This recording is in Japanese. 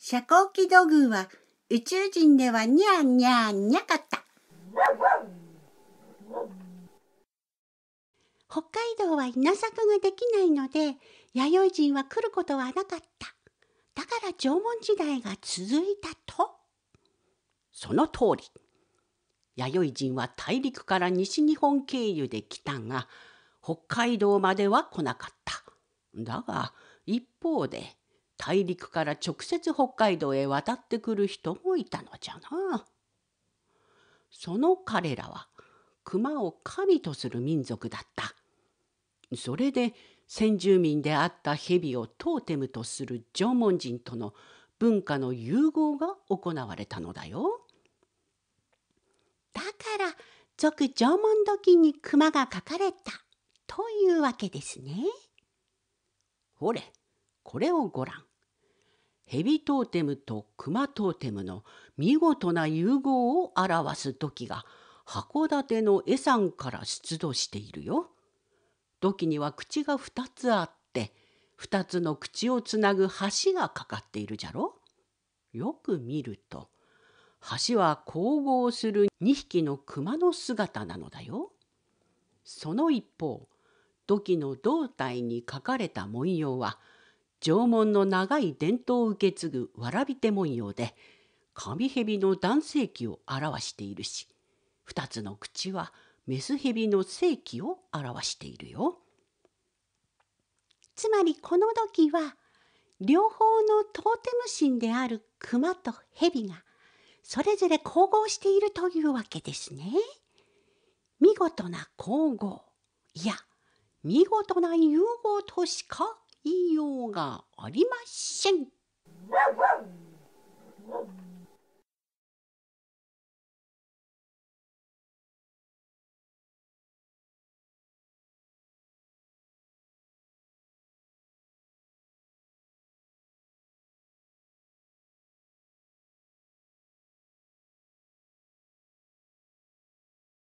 遮光器土偶は宇宙人ではニャーニャーニャかった。北海道は稲作ができないので弥生人は来ることはなかっただから縄文時代が続いたとその通り弥生人は大陸から西日本経由で来たが北海道までは来なかっただが一方で大陸から直接北海道へ渡ってくる人もいたのじゃな。その彼らは熊を神とする民族だった。それで先住民であった蛇をトーテムとする縄文人との文化の融合が行われたのだよ。だから俗縄文土器に熊が描かれたというわけですね。ほれこれをご覧。ヘビトーテムとクマトーテムの見事な融合を表す土器が函館の江山から出土しているよ。土器には口が2つあって2つの口をつなぐ橋がかかっているじゃろ。よく見ると橋は交合する2匹の熊の姿なのだよ。その一方土器の胴体に書かれた文様は「縄文の長い伝統を受け継ぐわらび手文様で神蛇の男性器を表しているし2つの口はメス蛇の性器を表しているよ。つまりこの時は両方のトーテム神である熊と蛇がそれぞれ交合しているというわけですね。見事な交合いや見事な融合としかいようがありません。